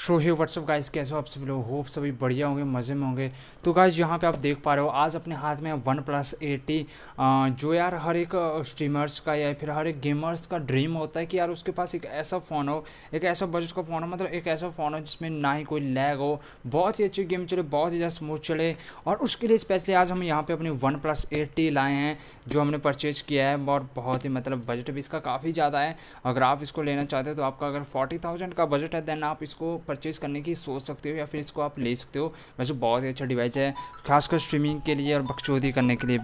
show है WhatsApp guys कैसे हो आप सभी लोग होप सभी बढ़िया होंगे मज़े में होंगे तो गाइस यहाँ पे आप देख पा रहे हो आज अपने हाथ में वन प्लस एटी जो यार हर एक स्ट्रीमर्स का या फिर हर एक गेमर्स का ड्रीम होता है कि यार उसके पास एक ऐसा फ़ोन हो एक ऐसा बजट का फ़ोन हो मतलब एक ऐसा फ़ोन हो जिसमें ना ही कोई लैग हो बहुत ही अच्छी गेम चले बहुत ही ज़्यादा स्मूथ चले और उसके लिए स्पेशली आज हम यहाँ पर अपनी वन प्लस एटी लाए हैं जो हमने परचेज़ किया है और बहुत ही मतलब बजट भी इसका काफ़ी ज़्यादा है अगर आप इसको लेना चाहते हो तो आपका अगर फोर्टी थाउजेंड का बजट है देन आप इसको परचेज करने की सोच सकते हो या फिर इसको आप ले सकते हो वैसे बहुत ही अच्छा डिवाइस है खासकर स्ट्रीमिंग के लिए और बकचोदी करने के लिए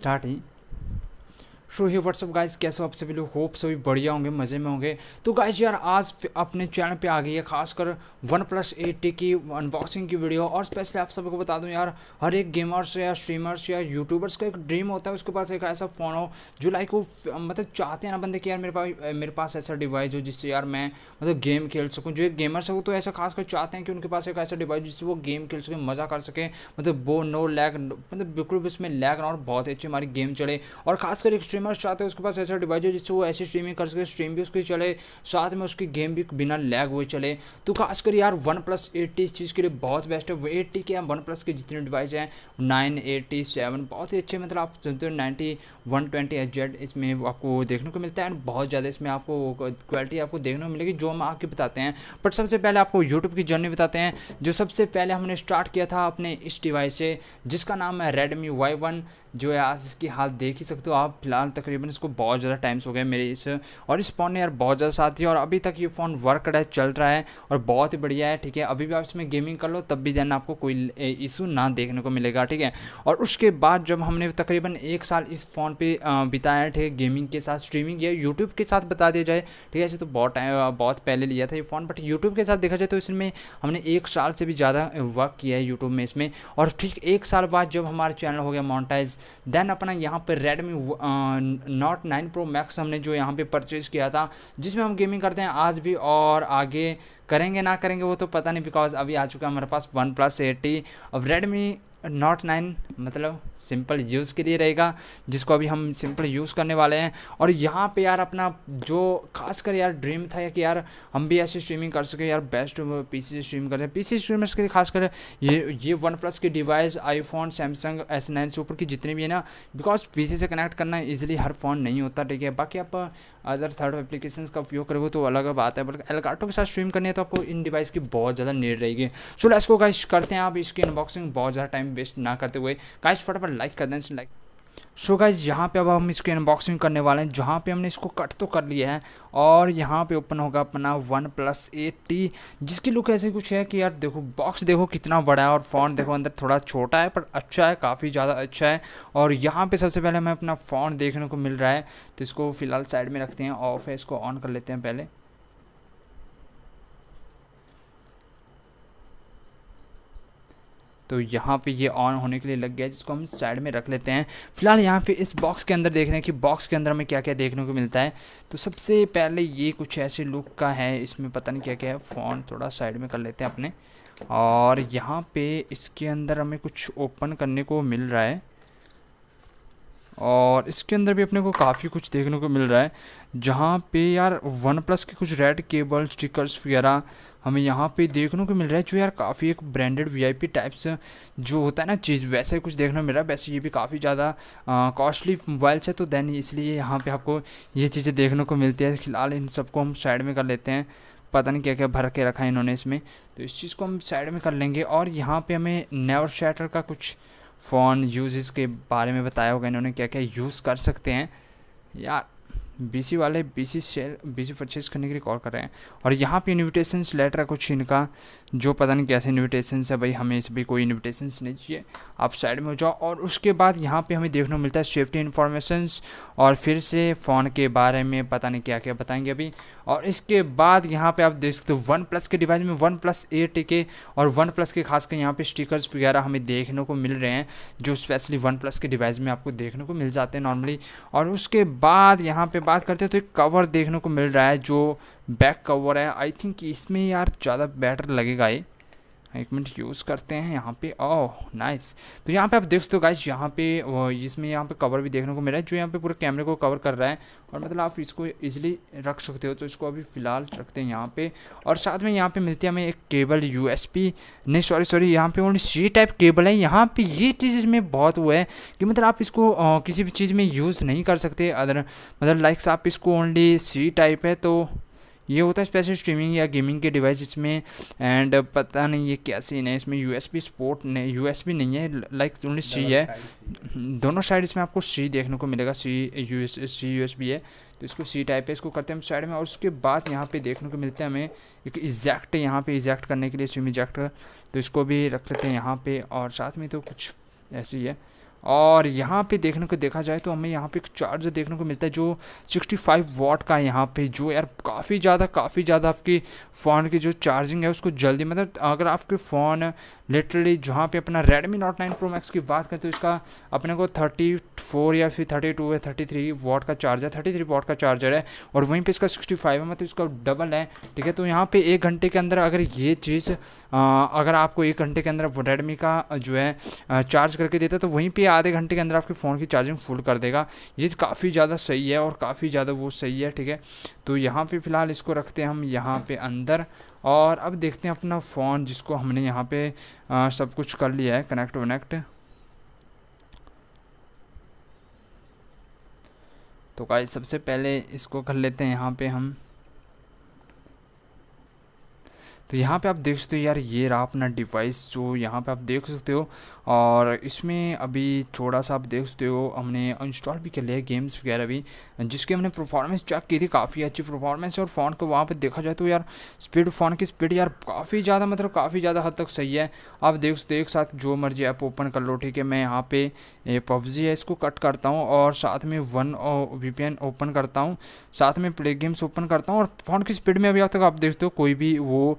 स्टार्ट ही शो ही व्हाट्सअप गाइज कैसे हो आप सभी लोग होप सभी बढ़िया होंगे मज़े में होंगे तो गाइज यार आज अपने चैनल पे आ गई है खासकर वन प्लस एट्टी की अनबॉक्सिंग की वीडियो और स्पेशली आप सभी को बता दूं यार हर एक गेमर्स या स्ट्रीमर्स या यूट्यूबर्स का एक ड्रीम होता है उसके पास एक ऐसा फ़ोन हो जो लाइक वो मतलब चाहते हैं ना बंदे कि यार मेरे पास मेरे पास ऐसा डिवाइस हो जिससे यार मैं मतलब गेम खेल सकूँ जो एक गेमर्स है वो तो ऐसा खास चाहते हैं कि उनके पास एक ऐसा डिवाइस जिससे वो गेम खेल सकें मज़ा कर सकें मतलब वो नो लैग मतलब बिल्कुल भी उसमें लैग ना और बहुत ही अच्छी हमारी गेम चले और खासकर एक स्ट्रीमर्स चाहते हैं उसके पास ऐसा डिवाइस हो जिससे वो ऐसी स्ट्रीमिंग कर सके स्ट्रीम भी उसकी चले साथ में उसकी गेम भी बिना लैग हुए चले तो खासकर यार वन प्लस एट्टी इस चीज़ के लिए बहुत बेस्ट है एट्टी के वन प्लस के जितने डिवाइस हैं नाइन एट्टी सेवन बहुत ही अच्छे मतलब आप सुनते हो ninety one twenty H Z इसमें आपको देखने को मिलता है एंड बहुत ज़्यादा इसमें आपको क्वालिटी आपको देखने को मिलेगी जो हम आके बताते हैं बट सबसे पहले आपको यूट्यूब की जर्नी बताते हैं जो सबसे पहले हमने स्टार्ट किया था अपने इस डिवाइस से जिसका नाम है रेडमी वाई वन जो है आज इसकी हाल देख ही सकते हो आप फिलहाल यार तकरीबन इसको बहुत ज़्यादा टाइम्स हो गए मेरे इस और इस फ़ोन ने यार बहुत ज़्यादा साथ दिया और अभी तक ये फ़ोन वर्क रहा है चल रहा है और बहुत ही बढ़िया है ठीक है अभी भी आप इसमें गेमिंग कर लो तब भी देन आपको कोई इशू ना देखने को मिलेगा ठीक है और उसके बाद जब हमने तकरीबन एक साल इस फ़ोन पर बिताया है ठीक है गेमिंग के साथ स्ट्रीमिंग या यूट्यूब के साथ बता दिया जाए ठीक है ऐसे तो बहुत टाइम बहुत पहले लिया था ये फ़ोन बट यूट्यूब के साथ देखा जाए तो इसमें हमने एक साल से भी ज़्यादा वर्क किया है यूट्यूब में इसमें और ठीक एक साल बाद जब हमारा चैनल हो गया मोनटाइज देन अपना यहाँ पर Redmi note nine pro max हमने जो यहाँ पे परचेज़ किया था जिसमें हम गेमिंग करते हैं आज भी और आगे करेंगे ना करेंगे वो तो पता नहीं बिकॉज अभी आ चुका है हमारे पास वन प्लस एटी अब रेडमी नॉट नाइन मतलब सिंपल यूज़ के लिए रहेगा जिसको अभी हम सिंपल यूज़ करने वाले हैं और यहाँ पे यार अपना जो खासकर यार ड्रीम था कि यार हम भी ऐसे स्ट्रीमिंग कर सकें यार बेस्ट पी सी स्ट्रीम कर सकें हैं पी सी स्ट्रीमर्स के लिए खासकर ये ये वन प्लस की device iPhone Samsung S nine super की जितनी भी है ना बिकॉज पी सी से कनेक्ट करना ईजिली हर फ़ोन नहीं होता ठीक है बाकी आप अदर थर्ड एप्लीकेशन का उपयोग करोगे तो अलग बात है बट एलकाटो के साथ स्ट्रीम करनी है तो आपको इन डिवाइस की बहुत ज़्यादा नीड रहेगी सो लेट्स को गाइस करते हैं आप इसकी अनबॉक्सिंग बहुत ज़्यादा टाइम वेस्ट ना करते हुए गाइस फटाफट लाइक कर दें लाइक सो गाइज यहाँ पे अब हम इसकी अनबॉक्सिंग करने वाले हैं जहाँ पे हमने इसको कट तो कर लिया है और यहाँ पे ओपन होगा अपना वन प्लस टी जिसकी लुक ऐसी कुछ है कि यार देखो बॉक्स देखो कितना बड़ा है और फ़ॉन्ट देखो अंदर थोड़ा छोटा है पर अच्छा है काफ़ी ज़्यादा अच्छा है और यहाँ पे सबसे पहले हमें अपना फ़ॉन्ट देखने को मिल रहा है तो इसको फ़िलहाल साइड में रखते हैं ऑफ है इसको ऑन कर लेते हैं पहले तो यहाँ पे ये ऑन होने के लिए लग गया है जिसको हम साइड में रख लेते हैं फिलहाल यहाँ पे इस बॉक्स के अंदर देख रहे हैं कि बॉक्स के अंदर हमें क्या क्या देखने को मिलता है तो सबसे पहले ये कुछ ऐसे लुक का है इसमें पता नहीं क्या क्या है फ़ोन थोड़ा साइड में कर लेते हैं अपने और यहाँ पे इसके अंदर हमें कुछ ओपन करने को मिल रहा है और इसके अंदर भी अपने को काफ़ी कुछ देखने को मिल रहा है जहाँ पे यार वन प्लस के कुछ रेड केबल स्टिकर्स वगैरह हमें यहाँ पे देखने को मिल रहा है जो यार काफ़ी एक ब्रांडेड वीआईपी टाइप्स जो होता है ना चीज़ वैसे ही कुछ देखने को मिल रहा है वैसे ये भी काफ़ी ज़्यादा कॉस्टली मोबाइल्स है तो देन इसलिए यहाँ पर आपको ये चीज़ें देखने को मिलती है फिलहाल इन सबको हम साइड में कर लेते हैं पता नहीं क्या क्या भर के रखा है इन्होंने इसमें तो इस चीज़ को हम साइड में कर लेंगे और यहाँ पर हमें नेवर शैटर का कुछ फ़ोन यूज़ के बारे में बताया होगा इन्होंने क्या क्या यूज़ कर सकते हैं यार बीसी वाले बीसी सेल बीसी परचेज करने के लिए कॉल कर रहे हैं और यहाँ पे इन्विटेशन लेटर है कुछ इनका जो पता नहीं कैसे इन्विटेशन है भाई हमें इस भी कोई इन्विटेशन नहीं चाहिए आप साइड में हो जाओ और उसके बाद यहाँ पे हमें देखने को मिलता है सेफ्टी इन्फॉर्मेशंस और फिर से फ़ोन के बारे में पता नहीं क्या क्या बताएंगे अभी और इसके बाद यहाँ पर आप देख सकते हो वन प्लस के डिवाइस में वन प्लस एट के और वन प्लस के खासकर यहाँ पर स्टिकर्स वगैरह हमें देखने को मिल रहे हैं जो स्पेशली वन प्लस के डिवाइस में आपको देखने को मिल जाते हैं नॉर्मली और उसके बाद यहाँ पर बात करते हैं तो एक कवर देखने को मिल रहा है जो बैक कवर है आई थिंक इसमें यार ज़्यादा बेटर लगेगा ये एक मिनट यूज़ करते हैं यहाँ पे ओह oh, नाइस तो यहाँ पे आप देख सकते हो गाइज यहाँ पे इसमें यहाँ पे कवर भी देखने को मिल रहा है जो यहाँ पे पूरे कैमरे को कवर कर रहा है और मतलब आप इसको इजीली रख सकते हो तो इसको अभी फ़िलहाल रखते हैं यहाँ पे और साथ में यहाँ पे मिलती है हमें एक केबल यू नहीं सॉरी सॉरी यहाँ पर ओनली सी टाइप केबल है यहाँ पर ये चीज़ इसमें बहुत वो है कि मतलब आप इसको किसी भी चीज़ में यूज़ नहीं कर सकते अदर मतलब लाइक्स आप इसको ओनली सी टाइप है तो ये होता है स्पेशल स्ट्रीमिंग या गेमिंग के डिवाइस इसमें एंड पता नहीं ये क्या सीन है इसमें यू एस स्पोर्ट नहीं यू एस नहीं है लाइक ओनली सी है दोनों साइड इसमें आपको सी देखने को मिलेगा C U S C U S B है तो इसको सी टाइप है इसको करते हैं हम साइड में और उसके बाद यहाँ पे देखने को मिलता है हमें एक एग्जैक्ट यहाँ पे एग्जैक्ट करने के लिए स्विम इजैक्ट तो इसको भी रख लेते हैं यहाँ पे और साथ में तो कुछ ऐसी है और यहाँ पे देखने को देखा जाए तो हमें यहाँ पे एक चार्जर देखने को मिलता है जो 65 वॉट का यहाँ पे जो यार काफ़ी ज़्यादा काफ़ी ज़्यादा आपकी फ़ोन की जो चार्जिंग है उसको जल्दी मतलब अगर आपके फ़ोन लिटरली जहाँ पे अपना Redmi Note 9 Pro Max की बात करें तो इसका अपने को 34 या फिर 32 या थर्टी वॉट का चार्जर थर्टी वॉट का चार्जर है और वहीं पर इसका फाइव है मतलब इसका डबल है ठीक है तो यहाँ पर एक घंटे के अंदर अगर ये चीज़ अगर आपको एक घंटे के अंदर रेडमी का जो है चार्ज करके देता तो वहीं पर आधे घंटे के अंदर आपके फ़ोन की चार्जिंग फुल कर देगा ये काफ़ी ज़्यादा सही है और काफ़ी ज़्यादा वो सही है ठीक है तो यहाँ पे फ़िलहाल इसको रखते हैं हम यहाँ पे अंदर और अब देखते हैं अपना फ़ोन जिसको हमने यहाँ पे आ, सब कुछ कर लिया है कनेक्ट वनेक्ट तो गाइस सबसे पहले इसको कर लेते हैं यहाँ पे हम तो यहाँ पे आप देख सकते हो यार ये रहा अपना डिवाइस जो यहाँ पे आप देख सकते हो और इसमें अभी थोड़ा सा आप देख सकते हो हमने इंस्टॉल भी कर लिया गेम्स वगैरह भी जिसकी हमने परफॉर्मेंस चेक की थी काफ़ी अच्छी परफॉर्मेंस और फ़ोन को वहाँ पर देखा जाए तो यार स्पीड फ़ोन की स्पीड यार काफ़ी ज़्यादा मतलब काफ़ी ज़्यादा हद तक सही है आप देख सकते हो एक साथ जो मर्जी ऐप ओपन कर लो ठीक है मैं यहाँ पर पबजी है इसको कट करता हूँ और साथ में वन वी ओपन करता हूँ साथ में प्ले गेम्स ओपन करता हूँ और फ़ोन की स्पीड में अभी अब तक आप देखते हो कोई भी वो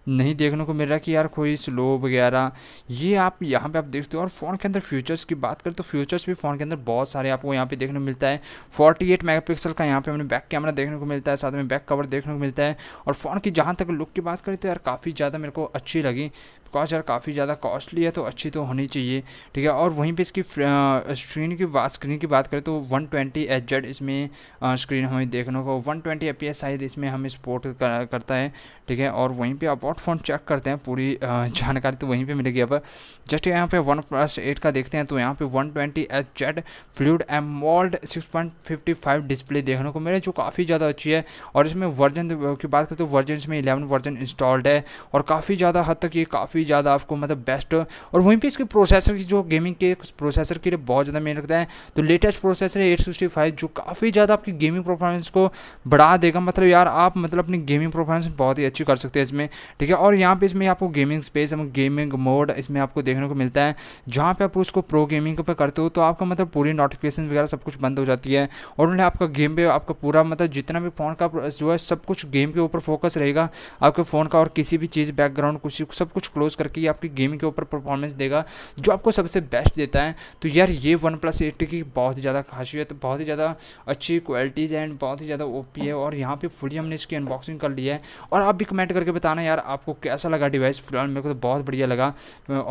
नहीं देखने को मिल रहा कि यार कोई स्लो वगैरह ये आप यहाँ पे आप देख सकते हो और फ़ोन के अंदर फ्यूचर्स की बात करें तो फ्यूचर्स भी फ़ोन के अंदर बहुत सारे आपको यहाँ पे देखने को मिलता है 48 मेगापिक्सल का यहाँ पे हमें बैक कैमरा देखने को मिलता है साथ में बैक कवर देखने को मिलता है और फ़ोन की जहाँ तक लुक की बात करें तो यार काफ़ी ज़्यादा मेरे को अच्छी लगी बिकॉज यार काफ़ी ज़्यादा कॉस्टली है तो अच्छी तो होनी चाहिए ठीक है और वहीं पर इसकी स्क्रीन की बात स्क्रीन की बात करें तो वन ट्वेंटी इसमें स्क्रीन हमें देखने को वन ट्वेंटी शायद इसमें हमें सपोर्ट करता है ठीक है और वहीं पर आप डॉट फोन चेक करते हैं पूरी जानकारी तो वहीं पे मिलेगी अब जस्ट यहाँ पे वन प्लस एट का देखते हैं तो यहाँ पे one twenty H Z fluid AMOLED six point fifty five display देखने को मिले जो काफ़ी ज़्यादा अच्छी है और इसमें वर्जन की बात करते तो वर्जन इसमें इलेवन वर्जन इंस्टॉल्ड है और काफ़ी ज़्यादा हद तक ये काफ़ी ज़्यादा आपको मतलब बेस्ट और वहीं पर इसके प्रोसेसर की जो गेमिंग के प्रोसेसर के लिए बहुत ज़्यादा मेहनत लगता है तो लेटेस्ट प्रोसेसर है एट सिक्सटी फाइव जो काफ़ी ज़्यादा आपकी गेमिंग परफॉर्मेंस को बढ़ा देगा मतलब यार आप मतलब अपनी गेमिंग परफॉर्मेंस बहुत ही अच्छी कर सकते हैं इसमें ठीक है और यहाँ पे इसमें आपको गेमिंग स्पेस गेमिंग मोड इसमें आपको देखने को मिलता है जहाँ पे आप उसको प्रो गेमिंग पर करते हो तो आपका मतलब पूरी नोटिफिकेशन वगैरह सब कुछ बंद हो जाती है और उन्हें आपका गेम पे आपका पूरा मतलब जितना भी फ़ोन का जो है सब कुछ गेम के ऊपर फोकस रहेगा आपके फ़ोन का और किसी भी चीज़ बैकग्राउंड कुछ सब कुछ क्लोज करके आपकी गेम के ऊपर परफॉर्मेंस देगा जो आपको सबसे बेस्ट देता है तो यार ये वन प्लस एट की बहुत ही ज़्यादा खासियत तो बहुत ही ज़्यादा अच्छी क्वालिटीज़ एंड बहुत ही ज़्यादा ओ है और यहाँ पर फुली हमने इसकी अनबॉक्सिंग कर ली है और आप भी कमेंट करके बताना यार आपको कैसा लगा डिवाइस फिलहाल मेरे को तो बहुत बढ़िया लगा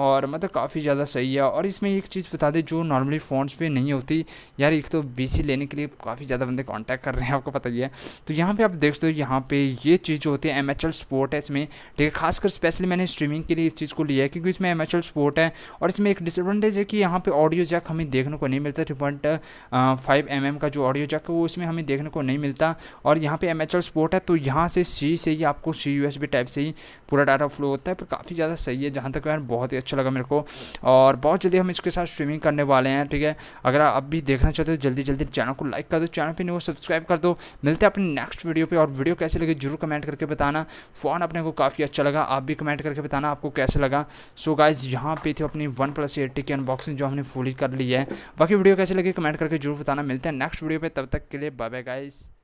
और मतलब काफ़ी ज़्यादा सही है और इसमें एक चीज़ बता दें जो नॉर्मली फ़ोनस पे नहीं होती यार एक तो बी लेने के लिए काफ़ी ज़्यादा बंदे कॉन्टैक्ट कर रहे हैं आपको पता ही है तो यहाँ पर आप सकते हो यहाँ पर ये चीज़ जो होती है एम एच एल स्पोर्ट है इसमें ठीक है खासकर स्पेशली मैंने स्ट्रीमिंग के लिए इस चीज़ को लिया है क्योंकि इसमें एम एच एल स्पोर्ट है और इसमें एक डिसएडवान्टेज है कि यहाँ पर ऑडियो जैक हमें देखने को नहीं मिलता थ्री पॉइंट फाइव एम का जो ऑडियो जैक है वो इसमें हमें देखने को नहीं मिलता और यहाँ पर एम एच एल स्पोर्ट है तो यहाँ से सी से ही आपको C U S B type से ही पूरा डाटा फ्लो होता है पर काफ़ी ज़्यादा सही है जहाँ तक यार बहुत ही अच्छा लगा मेरे को और बहुत जल्दी हम इसके साथ स्ट्रीमिंग करने वाले हैं ठीक है अगर आप भी देखना चाहते हो तो जल्दी जल्दी चैनल को लाइक कर दो चैनल पर नहीं सब्सक्राइब कर दो मिलते हैं अपने नेक्स्ट वीडियो पर और वीडियो कैसे लगे जरूर कमेंट करके बताना फ़ोन अपने को काफ़ी अच्छा लगा आप भी कमेंट करके बताना आपको कैसे लगा सो गाइज यहाँ पे थी अपनी वन प्लस एट्टी की अनबॉक्सिंग जो हमने फुली कर ली है बाकी वीडियो कैसे लगी कमेंट करके जरूर बताना मिलते हैं नेक्स्ट वीडियो पर तब तक के लिए बाय बाय गाइज़